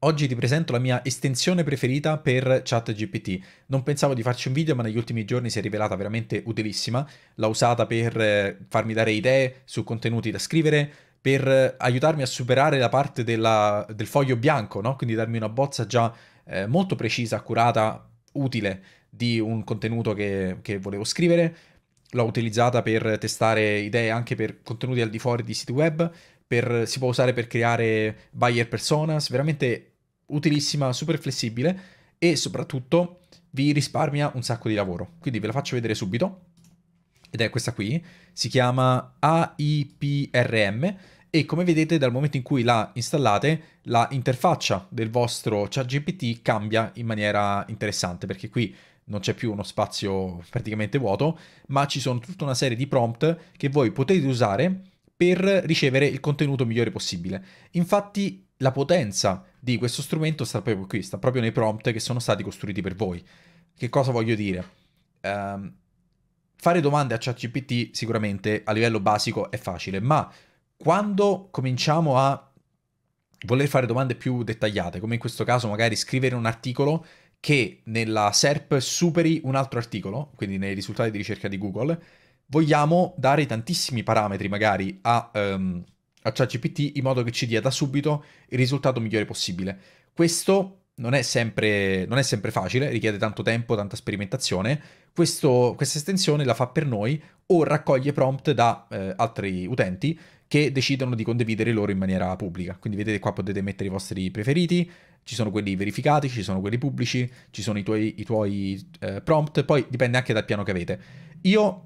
Oggi ti presento la mia estensione preferita per ChatGPT. Non pensavo di farci un video, ma negli ultimi giorni si è rivelata veramente utilissima. L'ho usata per eh, farmi dare idee su contenuti da scrivere, per eh, aiutarmi a superare la parte della, del foglio bianco, no? quindi darmi una bozza già eh, molto precisa, accurata, utile di un contenuto che, che volevo scrivere l'ho utilizzata per testare idee anche per contenuti al di fuori di siti web, per, si può usare per creare buyer personas, veramente utilissima, super flessibile e soprattutto vi risparmia un sacco di lavoro. Quindi ve la faccio vedere subito ed è questa qui, si chiama AIPRM e come vedete dal momento in cui la installate la interfaccia del vostro ChatGPT cambia in maniera interessante perché qui non c'è più uno spazio praticamente vuoto, ma ci sono tutta una serie di prompt che voi potete usare per ricevere il contenuto migliore possibile. Infatti la potenza di questo strumento sta proprio qui, sta proprio nei prompt che sono stati costruiti per voi. Che cosa voglio dire? Um, fare domande a ChatGPT sicuramente a livello basico è facile, ma quando cominciamo a voler fare domande più dettagliate, come in questo caso magari scrivere un articolo che nella SERP superi un altro articolo, quindi nei risultati di ricerca di Google, vogliamo dare tantissimi parametri magari a, um, a ChatGPT in modo che ci dia da subito il risultato migliore possibile. Questo non è, sempre, non è sempre, facile, richiede tanto tempo, tanta sperimentazione. Questo, questa estensione la fa per noi o raccoglie prompt da eh, altri utenti che decidono di condividere loro in maniera pubblica. Quindi vedete qua potete mettere i vostri preferiti, ci sono quelli verificati, ci sono quelli pubblici, ci sono i tuoi, i tuoi eh, prompt, poi dipende anche dal piano che avete. Io,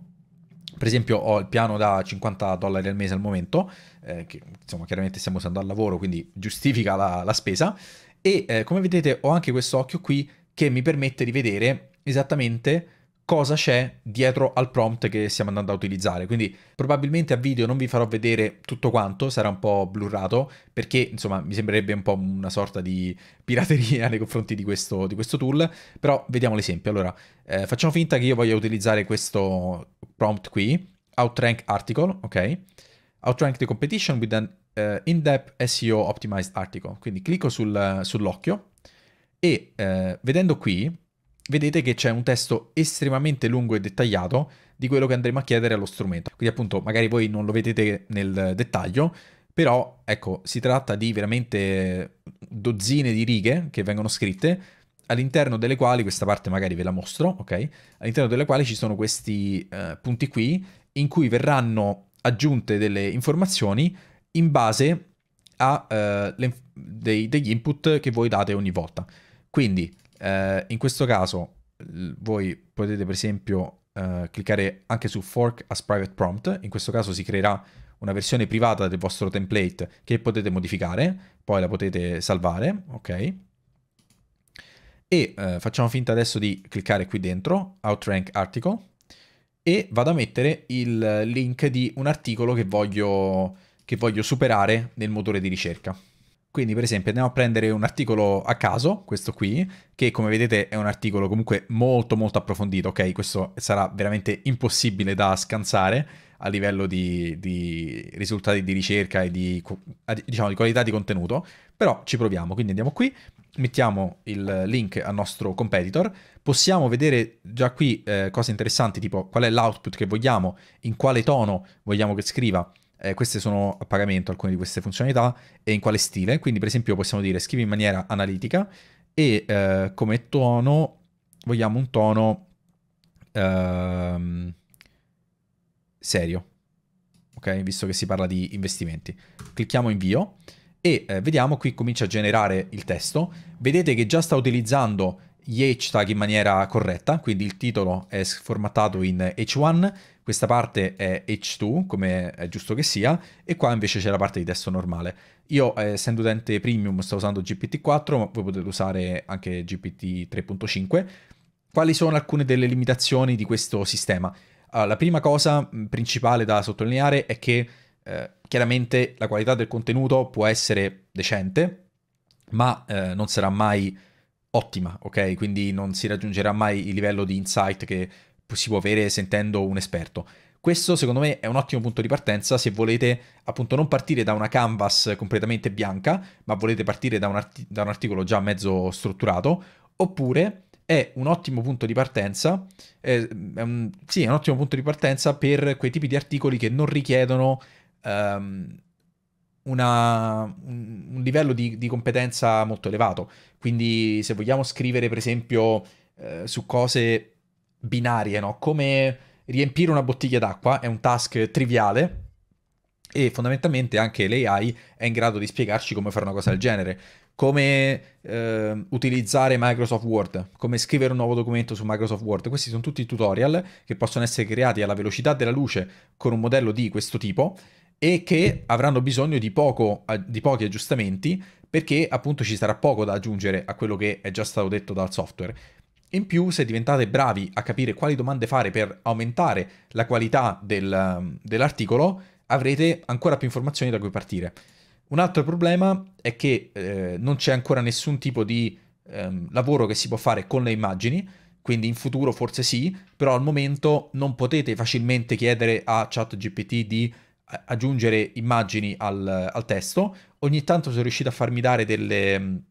per esempio, ho il piano da 50 dollari al mese al momento, eh, che insomma chiaramente stiamo usando al lavoro, quindi giustifica la, la spesa, e eh, come vedete ho anche questo occhio qui che mi permette di vedere esattamente cosa c'è dietro al prompt che stiamo andando a utilizzare. Quindi probabilmente a video non vi farò vedere tutto quanto, sarà un po' blurrato, perché insomma mi sembrerebbe un po' una sorta di pirateria nei confronti di questo, di questo tool, però vediamo l'esempio. Allora, eh, facciamo finta che io voglia utilizzare questo prompt qui, outrank article, ok? Outrank the competition with an uh, in-depth SEO optimized article. Quindi clicco sul, sull'occhio e eh, vedendo qui vedete che c'è un testo estremamente lungo e dettagliato di quello che andremo a chiedere allo strumento. Quindi appunto magari voi non lo vedete nel dettaglio, però ecco, si tratta di veramente dozzine di righe che vengono scritte all'interno delle quali, questa parte magari ve la mostro, ok? All'interno delle quali ci sono questi eh, punti qui in cui verranno aggiunte delle informazioni in base a eh, le, dei, degli input che voi date ogni volta. Quindi eh, in questo caso voi potete per esempio eh, cliccare anche su fork as private prompt, in questo caso si creerà una versione privata del vostro template che potete modificare, poi la potete salvare, ok? E eh, facciamo finta adesso di cliccare qui dentro, Outrank Article, e vado a mettere il link di un articolo che voglio, che voglio superare nel motore di ricerca. Quindi per esempio andiamo a prendere un articolo a caso, questo qui, che come vedete è un articolo comunque molto molto approfondito, ok? Questo sarà veramente impossibile da scansare a livello di, di risultati di ricerca e di, diciamo, di qualità di contenuto, però ci proviamo, quindi andiamo qui, mettiamo il link al nostro competitor, possiamo vedere già qui eh, cose interessanti tipo qual è l'output che vogliamo, in quale tono vogliamo che scriva, eh, queste sono a pagamento alcune di queste funzionalità e in quale stile. Quindi per esempio possiamo dire scrivi in maniera analitica e eh, come tono vogliamo un tono ehm, serio, ok? Visto che si parla di investimenti. Clicchiamo invio e eh, vediamo qui comincia a generare il testo. Vedete che già sta utilizzando gli hashtag in maniera corretta, quindi il titolo è sformattato in H1, questa parte è H2, come è giusto che sia, e qua invece c'è la parte di testo normale. Io, eh, essendo utente premium, sto usando GPT-4, ma voi potete usare anche GPT 3.5. Quali sono alcune delle limitazioni di questo sistema? Allora, la prima cosa principale da sottolineare è che eh, chiaramente la qualità del contenuto può essere decente, ma eh, non sarà mai ottima, ok? Quindi non si raggiungerà mai il livello di insight che si può avere sentendo un esperto. Questo secondo me è un ottimo punto di partenza se volete appunto non partire da una canvas completamente bianca, ma volete partire da un, art- da un articolo già mezzo strutturato, oppure è un ottimo punto di partenza, eh, è un, sì, è un ottimo punto di partenza per quei tipi di articoli che non richiedono um, una, un, livello di, di, competenza molto elevato. Quindi se vogliamo scrivere per esempio eh, su cose binarie, no? Come riempire una bottiglia d'acqua è un task triviale e fondamentalmente anche l'AI è in grado di spiegarci come fare una cosa del genere, come eh, utilizzare Microsoft Word, come scrivere un nuovo documento su Microsoft Word. Questi sono tutti tutorial che possono essere creati alla velocità della luce con un modello di questo tipo e che avranno bisogno di, poco, eh, di pochi aggiustamenti perché appunto ci sarà poco da aggiungere a quello che è già stato detto dal software. In più, se diventate bravi a capire quali domande fare per aumentare la qualità del, ehm, dell'articolo, avrete ancora più informazioni da cui partire. Un altro problema è che eh, non c'è ancora nessun tipo di eh, lavoro che si può fare con le immagini, quindi in futuro forse sì, però al momento non potete facilmente chiedere a ChatGPT di eh, aggiungere immagini al, al testo. Ogni tanto sono riuscito a farmi dare delle, ehm,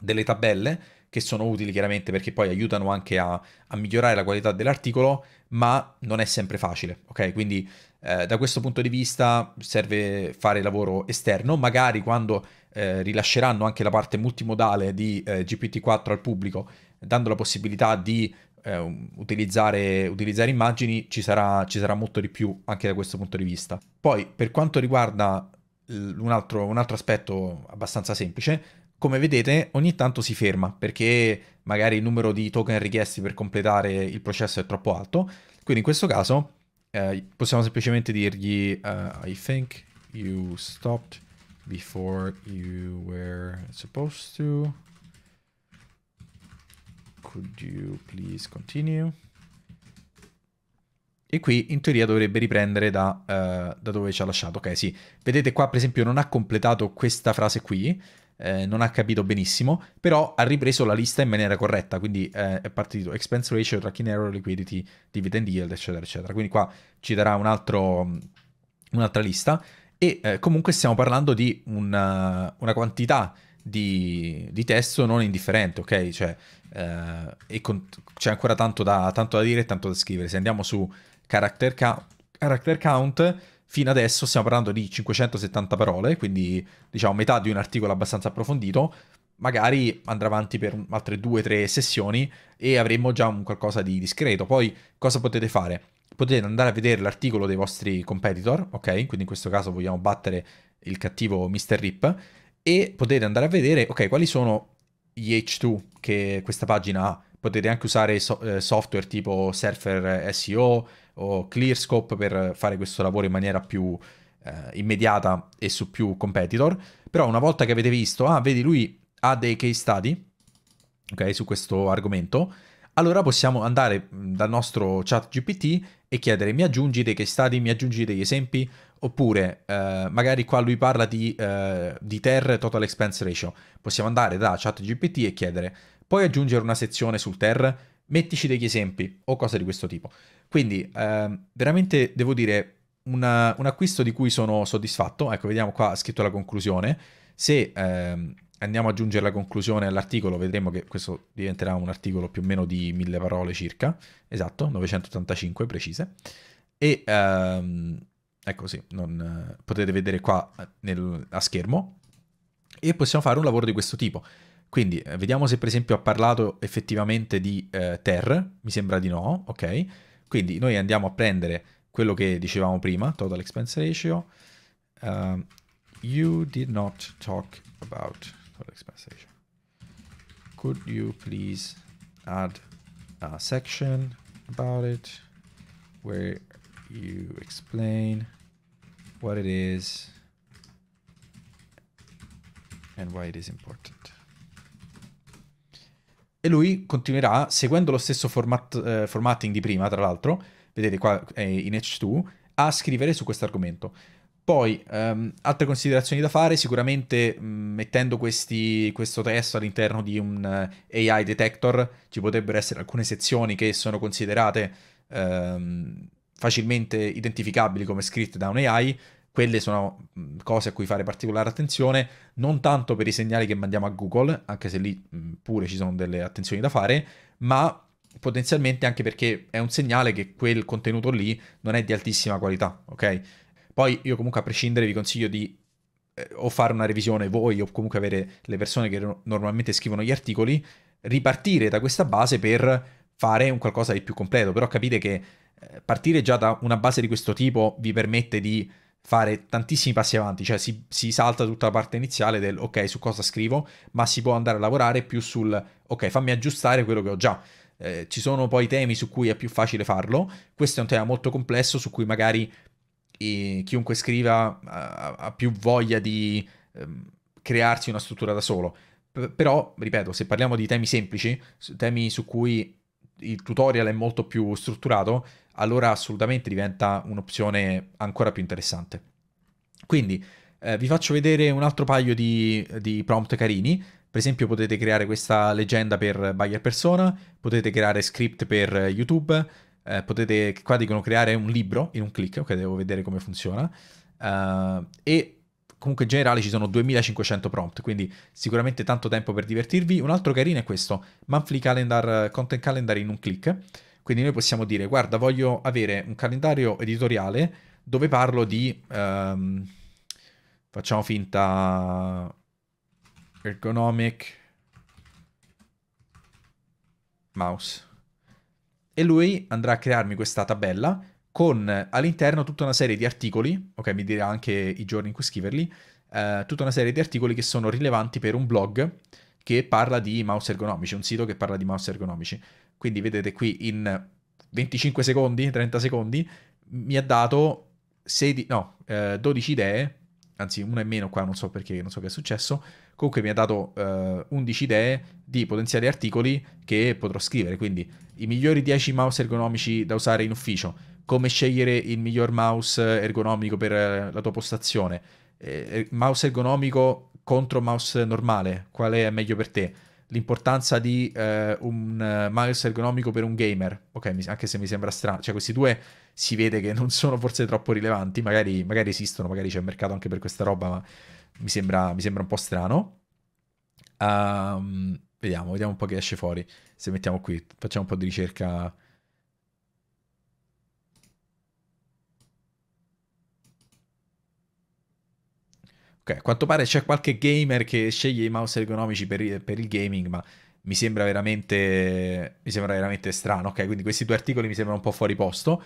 delle tabelle che sono utili chiaramente perché poi aiutano anche a, a migliorare la qualità dell'articolo, ma non è sempre facile, ok? Quindi eh, da questo punto di vista serve fare lavoro esterno, magari quando eh, rilasceranno anche la parte multimodale di eh, GPT-4 al pubblico, dando la possibilità di eh, Utilizzare, utilizzare, immagini ci sarà, ci sarà, molto di più anche da questo punto di vista. Poi per quanto riguarda un altro, un altro aspetto abbastanza semplice, come vedete ogni tanto si ferma perché magari il numero di token richiesti per completare il processo è troppo alto, quindi in questo caso eh, possiamo semplicemente dirgli uh, I think you stopped before you were supposed to. Could you please continue? E qui in teoria dovrebbe riprendere da, uh, da dove ci ha lasciato. Ok, sì. Vedete qua per esempio non ha completato questa frase qui, eh, non ha capito benissimo, però ha ripreso la lista in maniera corretta, quindi eh, è partito expense ratio, tracking error, liquidity, dividend yield, eccetera, eccetera. Quindi qua ci darà un altro, un'altra lista e eh, comunque stiamo parlando di una, eh, una quantità di, di, testo non indifferente, ok? Cioè, eh, c'è ancora tanto da, tanto da dire e tanto da scrivere. Se andiamo su character, ca character count Fino adesso stiamo parlando di 570 parole, quindi diciamo metà di un articolo abbastanza approfondito. Magari andrà avanti per altre due o tre sessioni e avremo già un qualcosa di discreto. Poi cosa potete fare? Potete andare a vedere l'articolo dei vostri competitor, ok? Quindi in questo caso vogliamo battere il cattivo Mr. Rip e potete andare a vedere, ok, quali sono gli H2 che questa pagina ha. Potete anche usare so- eh, software tipo Surfer SEO, o ClearScope per fare questo lavoro in maniera più eh, immediata e su più competitor. Però una volta che avete visto, ah, vedi, lui ha dei case study, ok, su questo argomento, allora possiamo andare dal nostro chat GPT e chiedere mi aggiungi dei case study, mi aggiungi degli esempi, oppure eh, magari qua lui parla di, eh, di TER Total Expense Ratio, possiamo andare da chat GPT e chiedere, puoi aggiungere una sezione sul TER, mettici degli esempi o cose di questo tipo. Quindi eh, veramente devo dire una, un acquisto di cui sono soddisfatto. Ecco, vediamo qua, ha scritto la conclusione. Se eh, andiamo ad aggiungere la conclusione all'articolo, vedremo che questo diventerà un articolo più o meno di mille parole circa, esatto, 985 precise. E ehm, ecco sì, non, potete vedere qua nel, a schermo e possiamo fare un lavoro di questo tipo. Quindi eh, vediamo se per esempio ha parlato effettivamente di eh, Ter, mi sembra di no, ok? Quindi noi andiamo a prendere quello che dicevamo prima, total expense ratio. Um, you did not talk about total expense ratio. Could you please add a section about it where you explain what it is and why it is important? e lui continuerà seguendo lo stesso format, eh, formatting di prima, tra l'altro, vedete qua in H2, a scrivere su questo argomento. Poi, ehm, altre considerazioni da fare, sicuramente mh, mm, mettendo questi, questo testo all'interno di un eh, AI detector ci potrebbero essere alcune sezioni che sono considerate ehm, facilmente identificabili come scritte da un AI, quelle sono cose a cui fare particolare attenzione, non tanto per i segnali che mandiamo a Google, anche se lì pure ci sono delle attenzioni da fare, ma potenzialmente anche perché è un segnale che quel contenuto lì non è di altissima qualità, ok? Poi io comunque a prescindere vi consiglio di eh, o fare una revisione voi o comunque avere le persone che normalmente scrivono gli articoli, ripartire da questa base per fare un qualcosa di più completo, però capite che eh, partire già da una base di questo tipo vi permette di fare tantissimi passi avanti, cioè si, si, salta tutta la parte iniziale del ok su cosa scrivo, ma si può andare a lavorare più sul ok fammi aggiustare quello che ho già. Eh, ci sono poi temi su cui è più facile farlo, questo è un tema molto complesso su cui magari eh, chiunque scriva ha, ha, più voglia di eh, crearsi una struttura da solo. P- però, ripeto, se parliamo di temi semplici, temi su cui il tutorial è molto più strutturato, allora assolutamente diventa un'opzione ancora più interessante. Quindi eh, vi faccio vedere un altro paio di, di, prompt carini. Per esempio potete creare questa leggenda per buyer persona, potete creare script per YouTube, eh, potete, qua dicono creare un libro in un clic, ok, devo vedere come funziona. Uh, e comunque in generale ci sono 2500 prompt, quindi sicuramente tanto tempo per divertirvi. Un altro carino è questo, monthly calendar, eh, content calendar in un click. Quindi noi possiamo dire, guarda, voglio avere un calendario editoriale dove parlo di, um, facciamo finta, ergonomic mouse. E lui andrà a crearmi questa tabella con all'interno tutta una serie di articoli, ok, mi dirà anche i giorni in cui scriverli, eh, tutta una serie di articoli che sono rilevanti per un blog che parla di mouse ergonomici, un sito che parla di mouse ergonomici. Quindi vedete qui in 25 secondi, 30 secondi, mi ha dato 16, no, eh, 12 idee, anzi una in meno qua, non so perché, non so che è successo, comunque mi ha dato eh, 11 idee di potenziali articoli che potrò scrivere, quindi i migliori 10 mouse ergonomici da usare in ufficio, come scegliere il miglior mouse ergonomico per eh, la tua postazione, eh, eh, mouse ergonomico contro mouse normale, qual è meglio per te, l'importanza di eh, un eh, mouse ergonomico per un gamer, ok, anche se mi sembra strano, cioè questi due si vede che non sono forse troppo rilevanti, magari, magari esistono, magari c'è mercato anche per questa roba, ma mi sembra, mi sembra un po' strano. Um, vediamo, vediamo un po' che esce fuori, se mettiamo qui, facciamo un po' di ricerca Ok, a quanto pare c'è qualche gamer che sceglie i mouse ergonomici per, per il gaming, ma mi sembra, veramente, mi sembra veramente strano. Ok, quindi questi due articoli mi sembrano un po' fuori posto.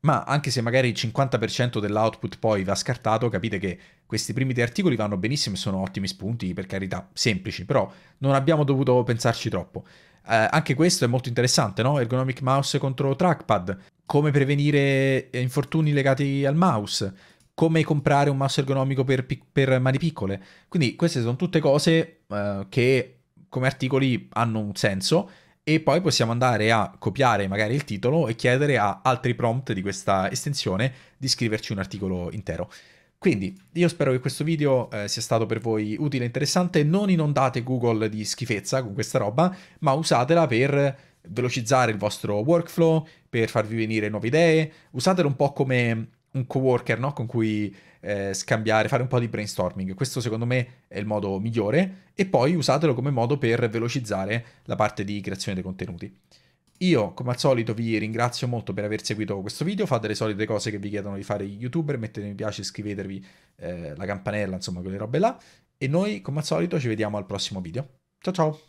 Ma anche se magari il 50% dell'output poi va scartato, capite che questi primi due articoli vanno benissimo e sono ottimi spunti, per carità, semplici, però non abbiamo dovuto pensarci troppo. Eh, anche questo è molto interessante, no? Ergonomic mouse contro trackpad, come prevenire infortuni legati al mouse, come comprare un mouse ergonomico per, per mani piccole. Quindi queste sono tutte cose uh, che come articoli hanno un senso e poi possiamo andare a copiare magari il titolo e chiedere a altri prompt di questa estensione di scriverci un articolo intero. Quindi io spero che questo video eh, sia stato per voi utile e interessante, non inondate Google di schifezza con questa roba, ma usatela per velocizzare il vostro workflow, per farvi venire nuove idee, usatela un po' come un coworker no? con cui eh, scambiare, fare un po' di brainstorming. Questo secondo me è il modo migliore e poi usatelo come modo per velocizzare la parte di creazione dei contenuti. Io, come al solito, vi ringrazio molto per aver seguito questo video. Fate le solite cose che vi chiedono di fare gli youtuber, mettete mi piace, iscrivetevi, eh, la campanella, insomma, quelle robe là. E noi, come al solito, ci vediamo al prossimo video. Ciao ciao!